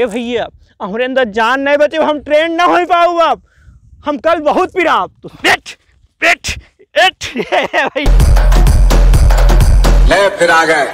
ए भैया हमारे अंदर जान नहीं बचे हम ट्रेन ना हो पाऊ अब हम कल बहुत पिराब तो पेट पेट एट भाई ले फिर आ गए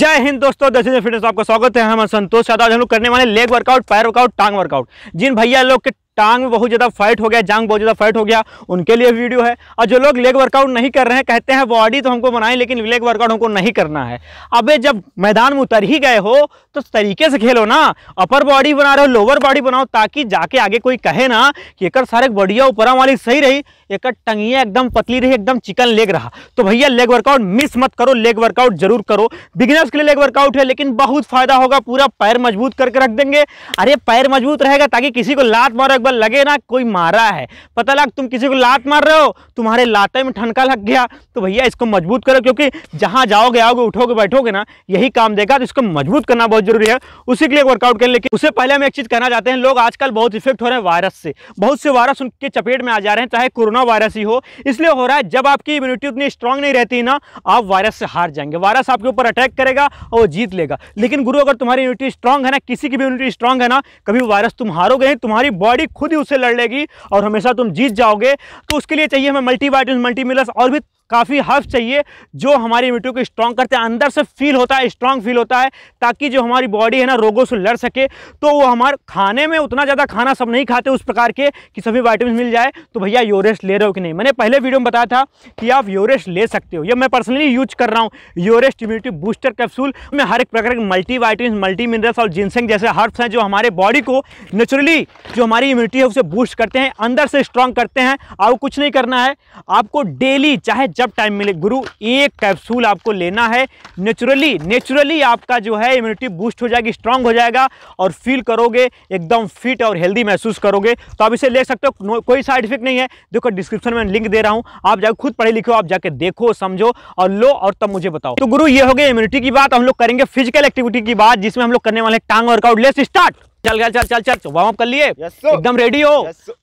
जय हिंद दोस्तों दस फिटनेस आपका स्वागत है हम संतोष यादव हम लोग करने वाले लेग वर्कआउट पैर वर्कआउट टांग वर्कआउट जिन भैया लोग के टांग में बहुत ज़्यादा फाइट हो गया जांग बहुत ज़्यादा फाइट हो गया उनके लिए वीडियो है और जो लोग लेग वर्कआउट नहीं कर रहे हैं कहते हैं बॉडी तो हमको बनाए लेकिन लेग वर्कआउट हमको नहीं करना है अबे जब मैदान में उतर ही गए हो तो तरीके से खेलो ना अपर बॉडी बना रहे हो लोअर बॉडी बनाओ ताकि जाके आगे कोई कहे ना कि एक सारे बढ़िया ऊपर वाली सही रही एक टंगिया एकदम पतली रही एकदम चिकन लेग रहा तो भैया लेग वर्कआउट मिस मत करो लेग वर्कआउट जरूर करो बिगिनर्स के लिए लेग वर्कआउट है लेकिन बहुत फायदा होगा पूरा पैर मजबूत करके रख देंगे अरे पैर मजबूत रहेगा ताकि किसी को लात मारो एक ऊपर लगे ना कोई मारा है पता लग तुम किसी को लात मार रहे हो तुम्हारे लाते में ठनका लग गया तो भैया इसको मजबूत करो क्योंकि जहाँ जाओगे आओगे उठोगे बैठोगे ना यही काम देगा तो इसको मजबूत करना बहुत जरूरी है उसी के लिए वर्कआउट करें लेकिन उससे पहले हम एक चीज़ कहना चाहते हैं लोग आजकल बहुत इफेक्ट हो रहे हैं वायरस से बहुत से वायरस उनके चपेट में आ जा रहे हैं चाहे कोरोना वायरस ही हो इसलिए हो रहा है जब आपकी इम्यूनिटी उतनी स्ट्रांग नहीं रहती ना आप वायरस से हार जाएंगे वायरस आपके ऊपर अटैक करेगा और जीत लेगा लेकिन गुरु अगर तुम्हारी इम्यूनिटी स्ट्रांग है ना किसी की भी इम्यूनिटी स्ट्रांग है ना कभी वायरस तुम हारोगे तुम्हारी बॉडी खुद ही उससे लड़ लेगी और हमेशा तुम जीत जाओगे तो उसके लिए चाहिए हमें मल्टी मल्टीमिनल्स मल्टी और भी काफ़ी हर्फ चाहिए जो हमारी इम्यूनिटी को स्ट्रॉन्ग करते हैं अंदर से फील होता है स्ट्रॉन्ग फील होता है ताकि जो हमारी बॉडी है ना रोगों से लड़ सके तो वो हमारे खाने में उतना ज़्यादा खाना सब नहीं खाते उस प्रकार के कि सभी वाइटमिन मिल जाए तो भैया योरेस्ट ले रहे हो कि नहीं मैंने पहले वीडियो में बताया था कि आप योरेस्ट ले सकते हो यह मैं पर्सनली यूज कर रहा हूँ यूरेस्ट इम्यूनिटी बूस्टर कैप्सूल में हर एक प्रकार के मल्टी वाइटमिन मल्टी मिनरल्स और जिनसेंग जैसे हर्ब्स हैं जो हमारे बॉडी को नेचुरली जो हमारी इम्यूनिटी है उसे बूस्ट करते हैं अंदर से स्ट्रॉन्ग करते हैं आपको कुछ नहीं करना है आपको डेली चाहे जब टाइम मिले गुरु एक कैप्सूल आपको लेना है नेचुरली नेचुरली आपका जो है इम्यूनिटी बूस्ट हो जाएगी स्ट्रांग हो जाएगा और फील करोगे एकदम फिट और हेल्दी महसूस करोगे तो आप इसे ले सकते हो कोई साइड इफेक्ट नहीं है देखो डिस्क्रिप्शन में लिंक दे रहा हूँ आप जाकर खुद पढ़े लिखो आप जाके देखो समझो और लो और तब मुझे बताओ तो गुरु ये हो गया इम्यूनिटी की बात हम लोग करेंगे फिजिकल एक्टिविटी की बात जिसमें हम लोग करने वाले टांग वर्कआउट लेस स्टार्ट चल गया चल चल चल, चल वार्म कर लिए एकदम रेडी हो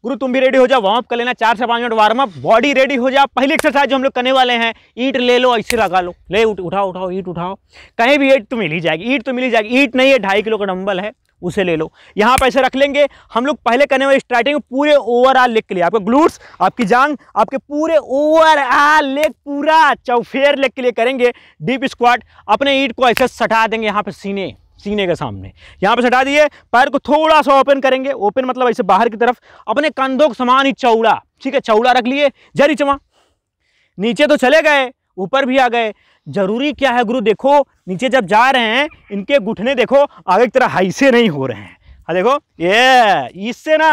गुरु तुम भी रेडी हो जाओ वार्म कर लेना चार से पांच minute warm up body ready हो जाओ पहली एक्सरसाइज जो हम लोग करने वाले हैं ईट ले लो ऐसे लगा लो ले उठाओ उठाओ ईट उठाओ कहीं भी ईट तो मिल ही जाएगी ईट तो मिल ही जाएगी ईट नहीं है ढाई किलो का डम्बल है उसे ले लो यहाँ पर ऐसे रख लेंगे हम लोग पहले करने वाले स्टार्टिंग पूरे ओवरऑल लेग के लिए आपके ग्लूट्स आपकी जांग आपके पूरे ओवरऑल लेग पूरा चौफेर लेग के लिए करेंगे डीप स्क्वाट अपने ईट को ऐसे सटा देंगे यहाँ पर सीने सीने के सामने यहाँ पे सटा दिए पैर को थोड़ा सा ओपन करेंगे ओपन मतलब ऐसे बाहर की तरफ अपने कंधों को समान ही चौड़ा ठीक है चौड़ा रख लिए जरी चमा नीचे तो चले गए ऊपर भी आ गए जरूरी क्या है गुरु देखो नीचे जब जा रहे हैं इनके घुटने देखो आगे की तरह हाई से नहीं हो रहे हैं हाँ देखो ये इससे ना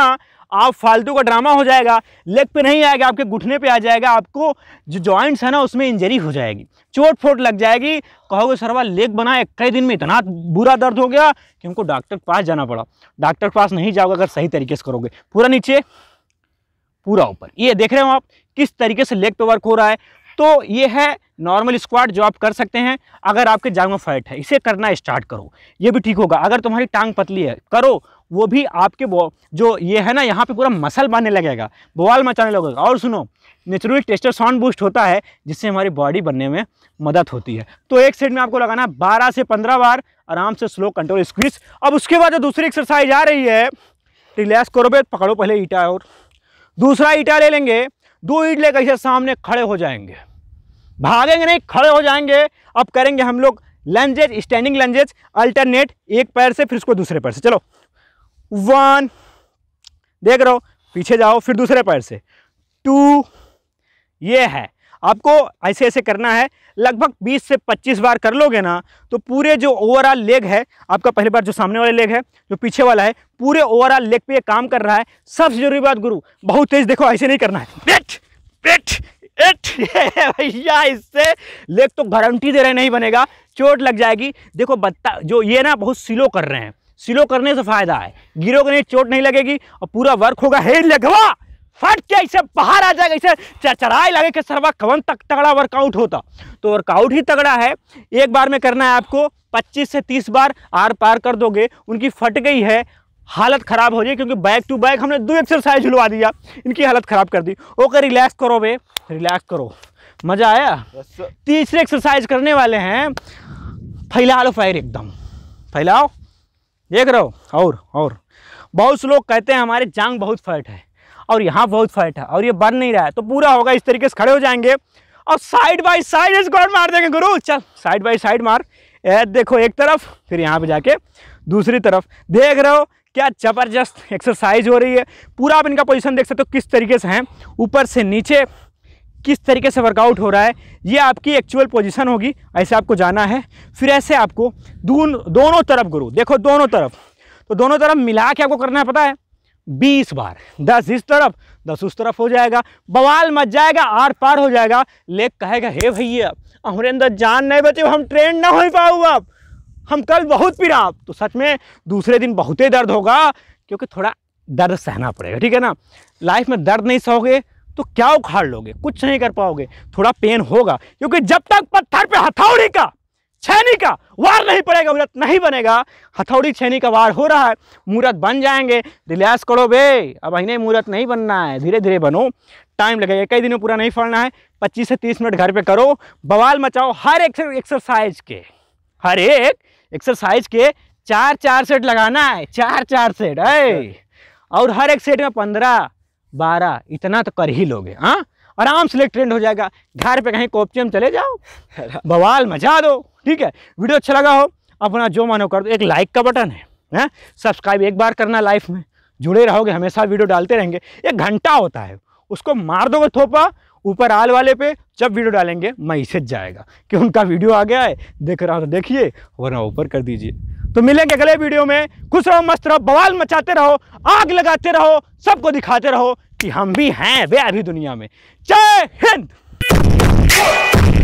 आप फालतू का ड्रामा हो जाएगा लेग पे नहीं आएगा आपके घुटने पे आ जाएगा आपको जो जॉइंट्स है ना उसमें इंजरी हो जाएगी चोट फोट लग जाएगी कहोगे सरवा लेग बनाए कई दिन में इतना बुरा दर्द हो गया कि हमको डॉक्टर के पास जाना पड़ा डॉक्टर के पास नहीं जाओगे अगर सही तरीके से करोगे पूरा नीचे पूरा ऊपर ये देख रहे हो आप किस तरीके से लेग पे वर्क हो रहा है तो ये है नॉर्मल स्क्वाड जो आप कर सकते हैं अगर आपके जांग में फैट है इसे करना स्टार्ट करो ये भी ठीक होगा अगर तुम्हारी टांग पतली है करो वो भी आपके वो जो ये है ना यहाँ पे पूरा मसल बनने लगेगा बवाल मचाने लगेगा और सुनो नेचुरल टेस्टर साउंड बूस्ट होता है जिससे हमारी बॉडी बनने में मदद होती है तो एक सेट में आपको लगाना है बारह से पंद्रह बार आराम से स्लो कंट्रोल स्क्वीज अब उसके बाद जो दूसरी एक्सरसाइज आ रही है रिलैक्स करो बे पकड़ो पहले ईटा और दूसरा ईटा ले लेंगे दो लेकर कैसे सामने खड़े हो जाएंगे भागेंगे नहीं खड़े हो जाएंगे अब करेंगे हम लोग लंजेज स्टैंडिंग लंजेज अल्टरनेट एक पैर से फिर उसको दूसरे पैर से चलो वन देख रहे हो पीछे जाओ फिर दूसरे पैर से टू ये है आपको ऐसे ऐसे करना है लगभग 20 से 25 बार कर लोगे ना तो पूरे जो ओवरऑल लेग है आपका पहली बार जो सामने वाला लेग है जो पीछे वाला है पूरे ओवरऑल लेग पे ये काम कर रहा है सबसे जरूरी बात गुरु बहुत तेज देखो ऐसे नहीं करना है बेट बेट एट भैया इससे लेग तो गारंटी दे रहे नहीं बनेगा चोट लग जाएगी देखो बत्ता जो ये ना बहुत स्लो कर रहे हैं स्लो करने से फ़ायदा है गिरोगे नहीं चोट नहीं लगेगी और पूरा वर्क होगा हे लगवा फट के ऐसे बाहर आ जाएगा ऐसे चरचराए लगे कि सरवा कवन तक तगड़ा वर्कआउट होता तो वर्कआउट ही तगड़ा है एक बार में करना है आपको 25 से 30 बार आर पार कर दोगे उनकी फट गई है हालत ख़राब हो जाए क्योंकि बैक टू बैक हमने दो एक्सरसाइज झुलवा दिया इनकी हालत ख़राब कर दी ओके रिलैक्स करो भे रिलैक्स करो मज़ा आया तीसरे एक्सरसाइज करने वाले हैं फैला लो फायर एकदम फैलाओ देख रहे हो और और बहुत से लोग कहते हैं हमारे जांग बहुत फैट है और यहाँ बहुत फाइट है और ये बन नहीं रहा है तो पूरा होगा इस तरीके से खड़े हो जाएंगे और साइड बाई साइड गॉड मार देंगे गुरु चल साइड बाई साइड मार ए, देखो एक तरफ फिर यहाँ पे जाके दूसरी तरफ देख रहे हो क्या ज़बरदस्त एक्सरसाइज हो रही है पूरा आप इनका पोजिशन देख सकते हो किस तरीके से हैं ऊपर से नीचे किस तरीके से वर्कआउट हो रहा है ये आपकी एक्चुअल पोजीशन होगी ऐसे आपको जाना है फिर ऐसे आपको दोनों तरफ गुरु देखो दोनों तरफ तो दोनों तरफ मिला के आपको करना है पता है बीस बार दस इस तरफ दस उस तरफ हो जाएगा बवाल मच जाएगा आर पार हो जाएगा लेक कहेगा हे भैया हमारे अंदर जान नहीं बचे हम ट्रेन ना हो पाओ अब हम कल बहुत पिराब तो सच में दूसरे दिन बहुत ही दर्द होगा क्योंकि थोड़ा दर्द सहना पड़ेगा ठीक है ना लाइफ में दर्द नहीं सहोगे तो क्या उखाड़ लोगे कुछ नहीं कर पाओगे थोड़ा पेन होगा क्योंकि जब तक पत्थर पे हथौड़ी का छैनी का वार नहीं पड़ेगा मूर्त नहीं बनेगा हथौड़ी छैनी का वार हो रहा है मूर्त बन जाएंगे रिलैक्स करो बे अब अहिने मुहूर्त नहीं बनना है धीरे धीरे बनो टाइम लगेगा कई दिनों पूरा नहीं फड़ना है पच्चीस से तीस मिनट घर पर करो बवाल मचाओ हर एक एक्सरसाइज के हर एक एक्सरसाइज के चार चार सेट लगाना है चार चार सेट है अच्छा। और हर एक सेट में पंद्रह बारह इतना तो कर ही लोगे हाँ आराम से ट्रेंड हो जाएगा घर पे कहीं कॉपचियम चले जाओ बवाल मजा दो ठीक है वीडियो अच्छा लगा हो अपना जो मानो कर दो एक लाइक का बटन है हैं सब्सक्राइब एक बार करना लाइफ में जुड़े रहोगे हमेशा वीडियो डालते रहेंगे एक घंटा होता है उसको मार दोगे थोपा ऊपर आल वाले पे जब वीडियो डालेंगे मैं इसे जाएगा कि उनका वीडियो आ गया है देख रहा हूँ तो देखिए वरना ऊपर कर दीजिए तो मिलेंगे अगले वीडियो में खुश रहो मस्त रहो बवाल मचाते रहो आग लगाते रहो सबको दिखाते रहो कि हम भी हैं वे अभी दुनिया में जय हिंद